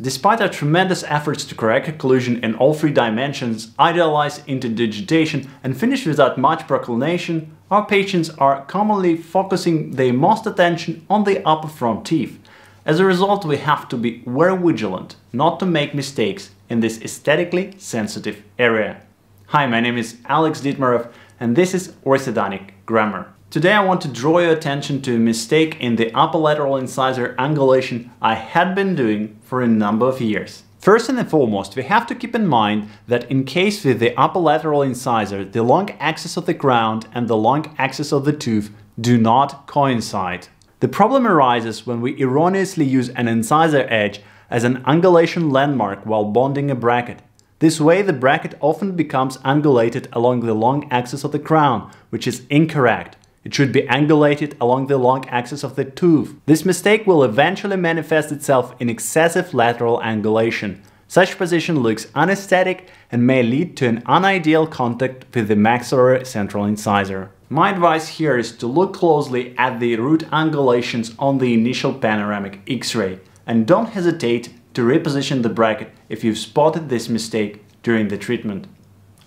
Despite our tremendous efforts to correct collision in all three dimensions, idealize interdigitation, and finish without much proclination, our patients are commonly focusing their most attention on the upper front teeth. As a result, we have to be very vigilant not to make mistakes in this aesthetically sensitive area. Hi, my name is Alex Dietmarov, and this is Orthodontic Grammar. Today I want to draw your attention to a mistake in the upper lateral incisor angulation I had been doing for a number of years. First and foremost, we have to keep in mind that in case with the upper lateral incisor, the long axis of the ground and the long axis of the tooth do not coincide. The problem arises when we erroneously use an incisor edge as an angulation landmark while bonding a bracket. This way the bracket often becomes angulated along the long axis of the crown, which is incorrect. It should be angulated along the long axis of the tooth. This mistake will eventually manifest itself in excessive lateral angulation. Such position looks anesthetic and may lead to an unideal contact with the maxillary central incisor. My advice here is to look closely at the root angulations on the initial panoramic x-ray and don't hesitate to reposition the bracket if you've spotted this mistake during the treatment.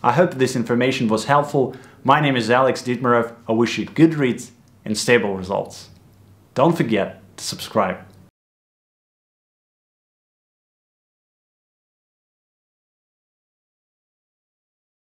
I hope this information was helpful. My name is Alex Dietmarov. I wish you good reads and stable results. Don't forget to subscribe.